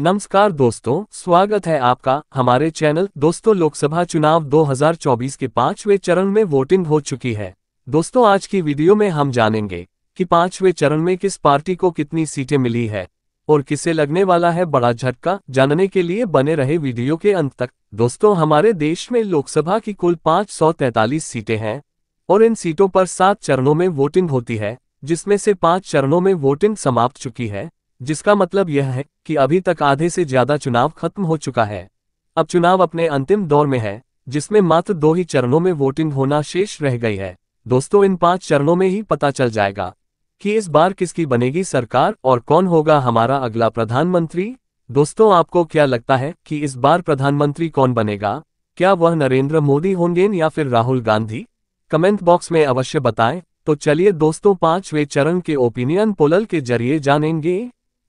नमस्कार दोस्तों स्वागत है आपका हमारे चैनल दोस्तों लोकसभा चुनाव 2024 के पांचवें चरण में वोटिंग हो चुकी है दोस्तों आज की वीडियो में हम जानेंगे कि पांचवें चरण में किस पार्टी को कितनी सीटें मिली है और किसे लगने वाला है बड़ा झटका जानने के लिए बने रहे वीडियो के अंत तक दोस्तों हमारे देश में लोकसभा की कुल पाँच सीटें हैं और इन सीटों पर सात चरणों में वोटिंग होती है जिसमें से पांच चरणों में वोटिंग समाप्त चुकी है जिसका मतलब यह है कि अभी तक आधे से ज्यादा चुनाव खत्म हो चुका है अब चुनाव अपने अंतिम दौर में है जिसमें मात्र दो ही चरणों में वोटिंग होना शेष रह गई है दोस्तों इन पांच चरणों में ही पता चल जाएगा कि इस बार किसकी बनेगी सरकार और कौन होगा हमारा अगला प्रधानमंत्री दोस्तों आपको क्या लगता है कि इस बार प्रधानमंत्री कौन बनेगा क्या वह नरेंद्र मोदी होंगे या फिर राहुल गांधी कमेंट बॉक्स में अवश्य बताएं तो चलिए दोस्तों पांचवें चरण के ओपिनियन पोलल के जरिए जानेंगे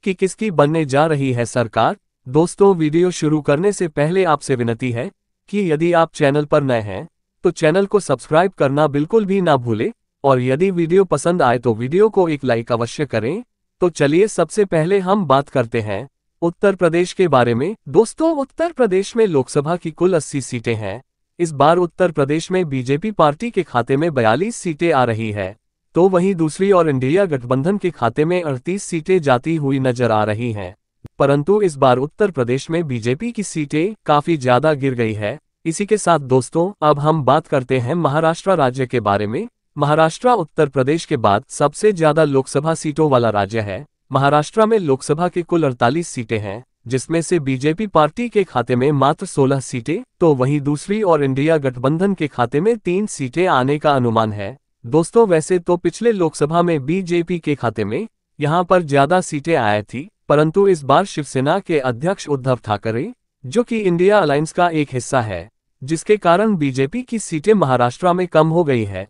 कि किसकी बनने जा रही है सरकार दोस्तों वीडियो शुरू करने से पहले आपसे विनती है कि यदि आप चैनल पर नए हैं तो चैनल को सब्सक्राइब करना बिल्कुल भी ना भूलें और यदि वीडियो पसंद आए तो वीडियो को एक लाइक अवश्य करें तो चलिए सबसे पहले हम बात करते हैं उत्तर प्रदेश के बारे में दोस्तों उत्तर प्रदेश में लोकसभा की कुल 80 सीटें हैं इस बार उत्तर प्रदेश में बीजेपी पार्टी के खाते में बयालीस सीटें आ रही है तो वहीं दूसरी ओर इंडिया गठबंधन के खाते में अड़तीस सीटें जाती हुई नजर आ रही हैं परंतु इस बार उत्तर प्रदेश में बीजेपी की सीटें काफी ज्यादा गिर गई है इसी के साथ दोस्तों अब हम बात करते हैं महाराष्ट्र राज्य के बारे में महाराष्ट्र उत्तर प्रदेश के बाद सबसे ज्यादा लोकसभा सीटों वाला राज्य है महाराष्ट्र में लोकसभा की कुल अड़तालीस सीटें हैं जिसमें से बीजेपी पार्टी के खाते में मात्र 16 सीटें तो वहीं दूसरी और इंडिया गठबंधन के खाते में तीन सीटें आने का अनुमान है दोस्तों वैसे तो पिछले लोकसभा में बीजेपी के खाते में यहां पर ज्यादा सीटें आई थी परंतु इस बार शिवसेना के अध्यक्ष उद्धव ठाकरे जो कि इंडिया अलायंस का एक हिस्सा है जिसके कारण बीजेपी की सीटें महाराष्ट्र में कम हो गई है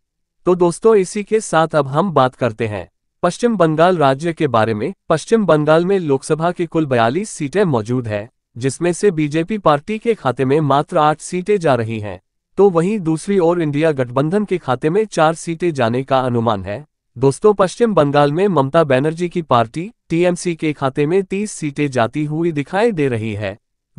तो दोस्तों इसी के साथ अब हम बात करते हैं पश्चिम बंगाल राज्य के बारे में पश्चिम बंगाल में लोकसभा की कुल बयालीस सीटें मौजूद है जिसमें से बीजेपी पार्टी के खाते में मात्र आठ सीटें जा रही हैं तो वहीं दूसरी ओर इंडिया गठबंधन के खाते में चार सीटें जाने का अनुमान है दोस्तों पश्चिम बंगाल में ममता बनर्जी की पार्टी टीएमसी के खाते में 30 सीटें जाती हुई दिखाई दे रही है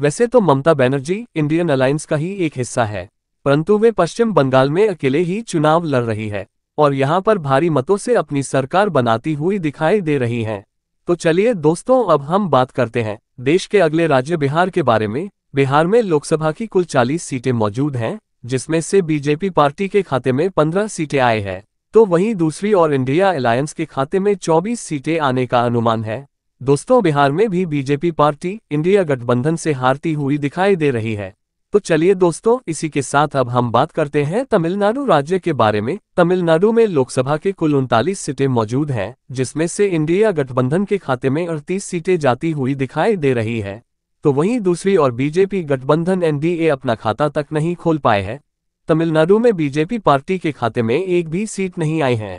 वैसे तो ममता बनर्जी इंडियन अलायंस का ही एक हिस्सा है परंतु वे पश्चिम बंगाल में अकेले ही चुनाव लड़ रही है और यहाँ पर भारी मतों से अपनी सरकार बनाती हुई दिखाई दे रही है तो चलिए दोस्तों अब हम बात करते हैं देश के अगले राज्य बिहार के बारे में बिहार में लोकसभा की कुल 40 सीटें मौजूद हैं जिसमें से बीजेपी पार्टी के खाते में पंद्रह सीटें आए हैं तो वहीं दूसरी और इंडिया अलायंस के खाते में चौबीस सीटें आने का अनुमान है दोस्तों बिहार में भी बीजेपी पार्टी इंडिया गठबंधन से हारती हुई दिखाई दे रही है तो चलिए दोस्तों इसी के साथ अब हम बात करते हैं तमिलनाडु राज्य के बारे में तमिलनाडु में लोकसभा के कुल उनतालीस सीटें मौजूद हैं जिसमें से इंडिया गठबंधन के खाते में अड़तीस सीटें जाती हुई दिखाई दे रही है तो वहीं दूसरी ओर बीजेपी गठबंधन एनडीए अपना खाता तक नहीं खोल पाए हैं तमिलनाडु में बीजेपी पार्टी के खाते में एक भी सीट नहीं आई है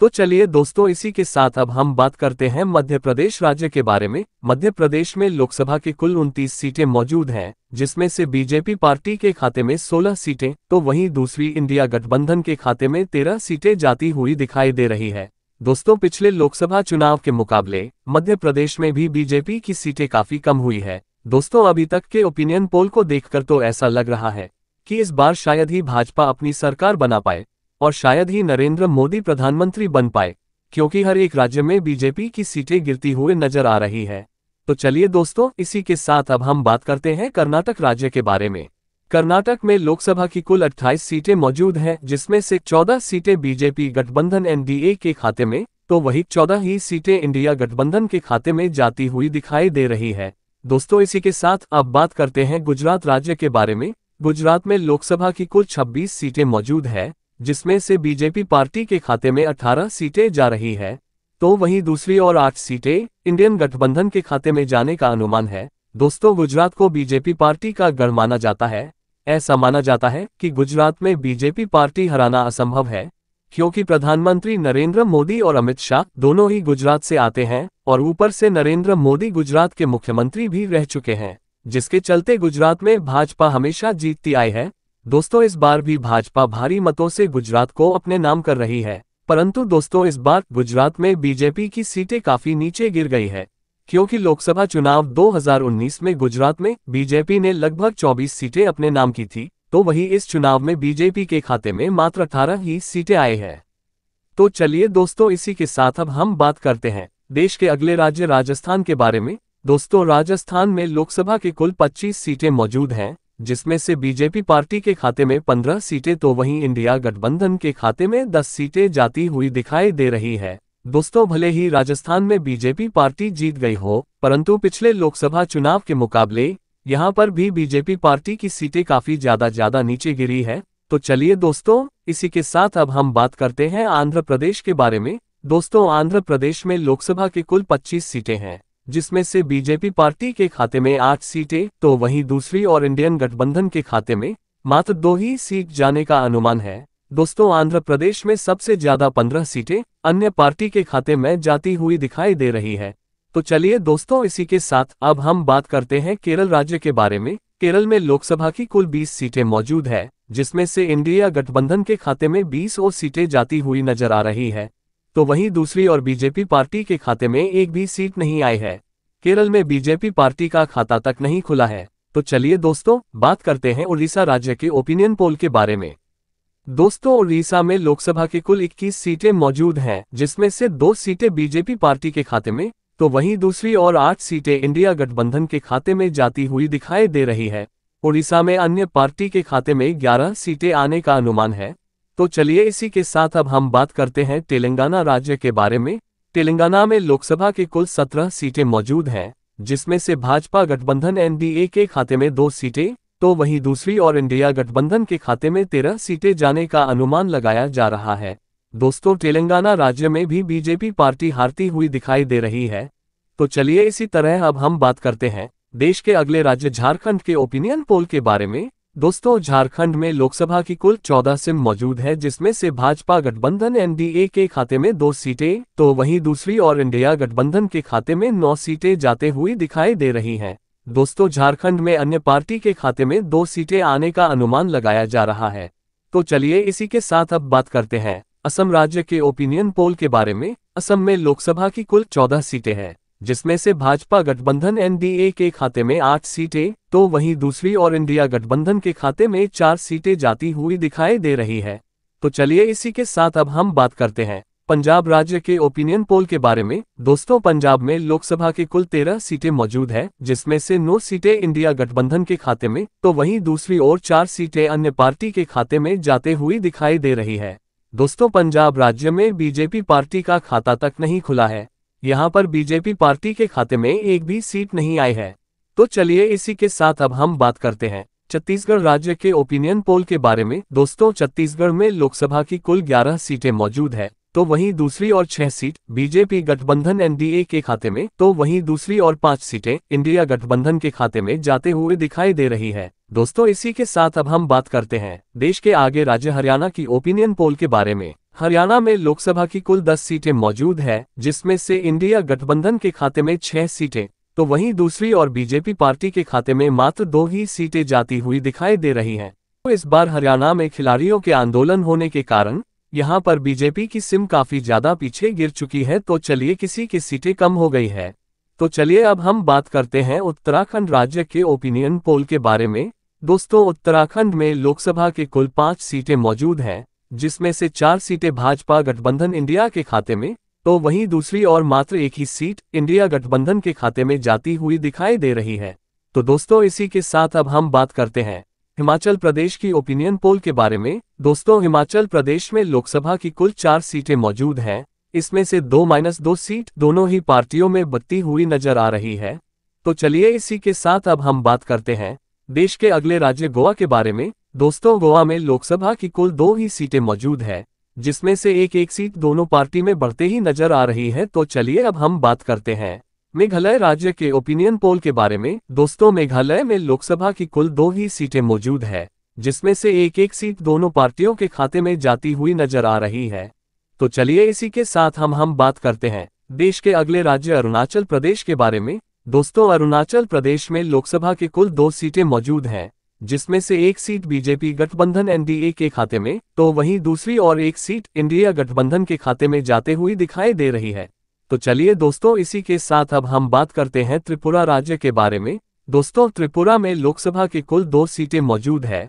तो चलिए दोस्तों इसी के साथ अब हम बात करते हैं मध्य प्रदेश राज्य के बारे में मध्य प्रदेश में लोकसभा की कुल उनतीस सीटें मौजूद हैं जिसमें से बीजेपी पार्टी के खाते में 16 सीटें तो वहीं दूसरी इंडिया गठबंधन के खाते में 13 सीटें जाती हुई दिखाई दे रही है दोस्तों पिछले लोकसभा चुनाव के मुकाबले मध्य प्रदेश में भी बीजेपी की सीटें काफी कम हुई है दोस्तों अभी तक के ओपिनियन पोल को देखकर तो ऐसा लग रहा है कि इस बार शायद ही भाजपा अपनी सरकार बना पाए और शायद ही नरेंद्र मोदी प्रधानमंत्री बन पाए क्योंकि हर एक राज्य में बीजेपी की सीटें गिरती हुए नजर आ रही है तो चलिए दोस्तों इसी के साथ अब हम बात करते हैं कर्नाटक राज्य के बारे में कर्नाटक में लोकसभा की कुल 28 सीटें मौजूद हैं जिसमें से 14 सीटें बीजेपी गठबंधन एनडीए के खाते में तो वही 14 ही सीटें इंडिया गठबंधन के खाते में जाती हुई दिखाई दे रही है दोस्तों इसी के साथ अब बात करते हैं गुजरात राज्य के बारे में गुजरात में लोकसभा की कुल 26 सीटें मौजूद है जिसमें से बीजेपी पार्टी के खाते में 18 सीटें जा रही है तो वहीं दूसरी और आठ सीटें इंडियन गठबंधन के खाते में जाने का अनुमान है दोस्तों गुजरात को बीजेपी पार्टी का गढ़ माना जाता है ऐसा माना जाता है कि गुजरात में बीजेपी पार्टी हराना असंभव है क्योंकि प्रधानमंत्री नरेंद्र मोदी और अमित शाह दोनों ही गुजरात से आते हैं और ऊपर से नरेंद्र मोदी गुजरात के मुख्यमंत्री भी रह चुके हैं जिसके चलते गुजरात में भाजपा हमेशा जीतती आई है दोस्तों इस बार भी भाजपा भारी मतों से गुजरात को अपने नाम कर रही है परंतु दोस्तों इस बार गुजरात में बीजेपी की सीटें काफी नीचे गिर गई है क्योंकि लोकसभा चुनाव 2019 में गुजरात में बीजेपी ने लगभग 24 सीटें अपने नाम की थी तो वही इस चुनाव में बीजेपी के खाते में मात्र अठारह ही सीटें आए हैं तो चलिए दोस्तों इसी के साथ अब हम बात करते हैं देश के अगले राज्य राजस्थान के बारे में दोस्तों राजस्थान में लोकसभा की कुल 25 सीटें मौजूद हैं जिसमें से बीजेपी पार्टी के खाते में 15 सीटें तो वहीं इंडिया गठबंधन के खाते में 10 सीटें जाती हुई दिखाई दे रही है दोस्तों भले ही राजस्थान में बीजेपी पार्टी जीत गई हो परंतु पिछले लोकसभा चुनाव के मुकाबले यहाँ पर भी बीजेपी पार्टी की सीटें काफी ज्यादा ज्यादा नीचे गिरी है तो चलिए दोस्तों इसी के साथ अब हम बात करते हैं आंध्र प्रदेश के बारे में दोस्तों आंध्र प्रदेश में लोकसभा की कुल 25 सीटें हैं जिसमें से बीजेपी पार्टी के खाते में आठ सीटें तो वहीं दूसरी और इंडियन गठबंधन के खाते में मात्र दो ही सीट जाने का अनुमान है दोस्तों आंध्र प्रदेश में सबसे ज्यादा पंद्रह सीटें अन्य पार्टी के खाते में जाती हुई दिखाई दे रही है तो चलिए दोस्तों इसी के साथ अब हम बात करते हैं केरल राज्य के बारे में केरल में लोकसभा की कुल 20 सीटें मौजूद है जिसमें से इंडिया गठबंधन के खाते में 20 और सीटें जाती हुई नजर आ रही है तो वहीं दूसरी और बीजेपी पार्टी के खाते में एक भी सीट नहीं आई है केरल में बीजेपी पार्टी का खाता तक नहीं खुला है तो चलिए दोस्तों बात करते हैं उड़ीसा राज्य के ओपिनियन पोल के बारे में दोस्तों उड़ीसा में लोकसभा की कुल 21 सीटें मौजूद हैं जिसमें से दो सीटें बीजेपी पार्टी के खाते में तो वहीं दूसरी ओर आठ सीटें इंडिया गठबंधन के खाते में जाती हुई दिखाई दे रही है उड़ीसा में अन्य पार्टी के खाते में ग्यारह सीटें आने का अनुमान है तो चलिए इसी के साथ अब हम बात करते हैं तेलंगाना राज्य के बारे में तेलंगाना में लोकसभा की कुल सत्रह सीटें मौजूद हैं जिसमें से भाजपा गठबंधन एनडीए के खाते में दो सीटें तो वहीं दूसरी और इंडिया गठबंधन के खाते में तेरह सीटें जाने का अनुमान लगाया जा रहा है दोस्तों तेलंगाना राज्य में भी बीजेपी पार्टी हारती हुई दिखाई दे रही है तो चलिए इसी तरह अब हम बात करते हैं देश के अगले राज्य झारखंड के ओपिनियन पोल के बारे में दोस्तों झारखंड में लोकसभा की कुल 14 सिम मौजूद है जिसमें से भाजपा गठबंधन एनडीए के खाते में दो सीटें तो वहीं दूसरी और इंडिया गठबंधन के खाते में नौ सीटें जाते हुई दिखाई दे रही हैं दोस्तों झारखंड में अन्य पार्टी के खाते में दो सीटें आने का अनुमान लगाया जा रहा है तो चलिए इसी के साथ अब बात करते हैं असम राज्य के ओपिनियन पोल के बारे में असम में लोकसभा की कुल 14 सीटें हैं जिसमें से भाजपा गठबंधन एनडीए के खाते में आठ सीटें तो वहीं दूसरी और इंडिया गठबंधन के खाते में चार सीटें जाती हुई दिखाई दे रही है तो चलिए इसी के साथ अब हम बात करते हैं पंजाब राज्य के ओपिनियन पोल के बारे में दोस्तों पंजाब में लोकसभा की कुल तेरह सीटें मौजूद है जिसमें से नौ सीटें इंडिया गठबंधन के खाते में तो वहीं दूसरी ओर चार सीटें अन्य पार्टी के खाते में जाते हुई दिखाई दे रही है दोस्तों पंजाब राज्य में बीजेपी पार्टी का खाता तक नहीं खुला है यहाँ पर बीजेपी पार्टी के खाते में एक भी सीट नहीं आई है तो चलिए इसी के साथ अब हम बात करते हैं छत्तीसगढ़ राज्य के ओपिनियन पोल के बारे में दोस्तों छत्तीसगढ़ में लोकसभा की कुल 11 सीटें मौजूद है तो वहीं दूसरी और छह सीट बीजेपी गठबंधन एनडीए के खाते में तो वहीं दूसरी और पांच सीटें इंडिया गठबंधन के खाते में जाते हुए दिखाई दे रही है दोस्तों इसी के साथ अब हम बात करते हैं देश के आगे राज्य हरियाणा की ओपिनियन पोल के बारे में हरियाणा में लोकसभा की कुल दस सीटें मौजूद है जिसमें से इंडिया गठबंधन के खाते में छह सीटें तो वहीं दूसरी और बीजेपी पार्टी के खाते में मात्र दो ही सीटें जाती हुई दिखाई दे रही हैं। तो इस बार हरियाणा में खिलाड़ियों के आंदोलन होने के कारण यहाँ पर बीजेपी की सिम काफी ज्यादा पीछे गिर चुकी है तो चलिए किसी की सीटें कम हो गई है तो चलिए अब हम बात करते हैं उत्तराखंड राज्य के ओपिनियन पोल के बारे में दोस्तों उत्तराखंड में लोकसभा के कुल पाँच सीटें मौजूद हैं जिसमें से चार सीटें भाजपा गठबंधन इंडिया के खाते में तो वहीं दूसरी और मात्र एक ही सीट इंडिया गठबंधन के खाते में जाती हुई दिखाई दे रही है तो दोस्तों इसी के साथ अब हम बात करते हैं हिमाचल प्रदेश की ओपिनियन पोल के बारे में दोस्तों हिमाचल प्रदेश में लोकसभा की कुल चार सीटें मौजूद हैं इसमें से दो माइनस दो सीट दोनों ही पार्टियों में बत्ती हुई नजर आ रही है तो चलिए इसी के साथ अब हम बात करते हैं देश के अगले राज्य गोवा के बारे में दोस्तों गोवा में लोकसभा की कुल दो ही सीटें मौजूद है जिसमें से एक एक सीट दोनों पार्टी में बढ़ते ही नजर आ रही है तो चलिए अब हम बात करते हैं मेघालय राज्य के ओपिनियन पोल के बारे में दोस्तों मेघालय में लोकसभा की कुल दो ही सीटें मौजूद है जिसमें से एक एक सीट दोनों पार्टियों के खाते में जाती हुई नजर आ रही है तो चलिए इसी के साथ हम हम बात करते हैं देश के अगले राज्य अरुणाचल प्रदेश के बारे में दोस्तों अरुणाचल प्रदेश में लोकसभा के कुल दो सीटें मौजूद हैं जिसमें से एक सीट बीजेपी गठबंधन एनडीए के खाते में तो वहीं दूसरी और एक सीट इंडिया गठबंधन के खाते में जाते हुए दिखाई दे रही है तो चलिए दोस्तों इसी के साथ अब हम बात करते हैं त्रिपुरा राज्य के बारे में दोस्तों त्रिपुरा में लोकसभा की कुल दो सीटें मौजूद है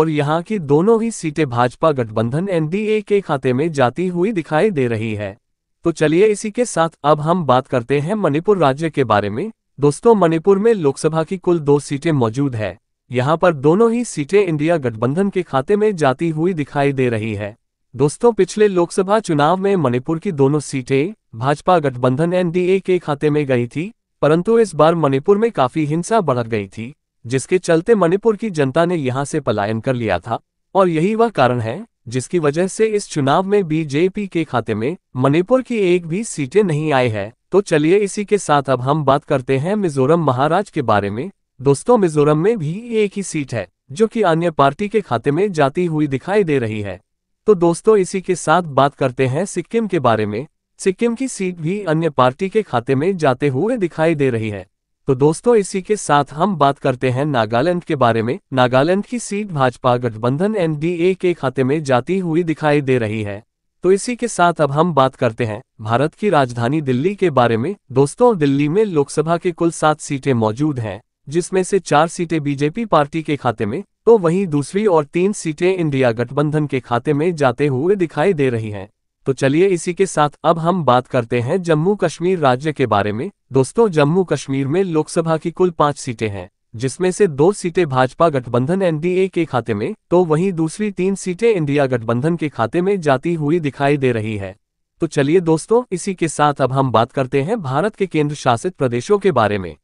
और यहाँ की दोनों ही सीटें भाजपा गठबंधन एनडीए के खाते में जाती हुई दिखाई दे रही है तो चलिए इसी के साथ अब हम बात करते हैं मणिपुर राज्य के बारे में दोस्तों मणिपुर में लोकसभा की कुल दो सीटें मौजूद है यहाँ पर दोनों ही सीटें इंडिया गठबंधन के खाते में जाती हुई दिखाई दे रही है दोस्तों पिछले लोकसभा चुनाव में मणिपुर की दोनों सीटें भाजपा गठबंधन एनडीए के खाते में गई थी परंतु इस बार मणिपुर में काफी हिंसा बढ़ गई थी जिसके चलते मणिपुर की जनता ने यहां से पलायन कर लिया था और यही वह कारण है जिसकी वजह से इस चुनाव में बीजेपी के खाते में मणिपुर की एक भी सीटें नहीं आई है तो चलिए इसी के साथ अब हम बात करते हैं मिजोरम महाराज के बारे में दोस्तों मिजोरम में भी एक ही सीट है जो कि अन्य पार्टी के खाते में जाती हुई दिखाई दे रही है तो दोस्तों इसी के साथ बात करते हैं सिक्किम के बारे में सिक्किम की सीट भी अन्य पार्टी के खाते में जाते हुए दिखाई दे रही है तो दोस्तों इसी के साथ हम बात करते हैं नागालैंड के बारे में नागालैंड की सीट भाजपा गठबंधन एनडीए के खाते में जाती हुई दिखाई दे रही है तो इसी के साथ अब हम बात करते हैं भारत की राजधानी दिल्ली के बारे में दोस्तों दिल्ली में लोकसभा के कुल सात सीटें मौजूद हैं जिसमें से चार सीटें बीजेपी पार्टी के खाते में तो वहीं दूसरी और तीन सीटें इंडिया गठबंधन के खाते में जाते हुए दिखाई दे रही हैं तो चलिए इसी के साथ अब हम बात करते हैं जम्मू कश्मीर राज्य के बारे में दोस्तों जम्मू कश्मीर में लोकसभा की कुल पाँच सीटें हैं जिसमें से दो सीटें भाजपा गठबंधन एनडीए के खाते में तो वहीं दूसरी तीन सीटें इंडिया गठबंधन के खाते में जाती हुई दिखाई दे रही है तो चलिए दोस्तों इसी के साथ अब हम बात करते हैं भारत के केंद्र शासित प्रदेशों के बारे में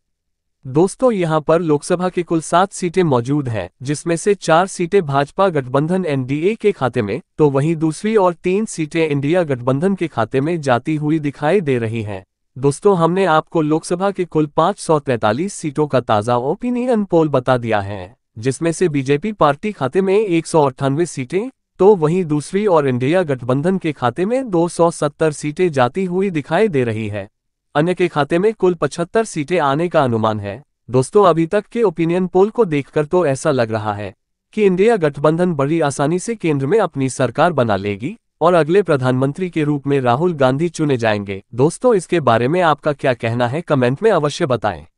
दोस्तों यहां पर लोकसभा के कुल सात सीटें मौजूद हैं जिसमें से चार सीटें भाजपा गठबंधन एनडीए के खाते में तो वहीं दूसरी और तीन सीटें इंडिया गठबंधन के खाते में जाती हुई दिखाई दे रही हैं दोस्तों हमने आपको लोकसभा के कुल 543 सीटों का ताज़ा ओपिनियन पोल बता दिया है जिसमें से बीजेपी पार्टी खाते में एक सीटें तो वहीं दूसरी और इंडिया गठबंधन के खाते में दो सीटें जाती हुई दिखाई दे रही है अन्य के खाते में कुल 75 सीटें आने का अनुमान है दोस्तों अभी तक के ओपिनियन पोल को देखकर तो ऐसा लग रहा है कि इंडिया गठबंधन बड़ी आसानी से केंद्र में अपनी सरकार बना लेगी और अगले प्रधानमंत्री के रूप में राहुल गांधी चुने जाएंगे दोस्तों इसके बारे में आपका क्या कहना है कमेंट में अवश्य बताएं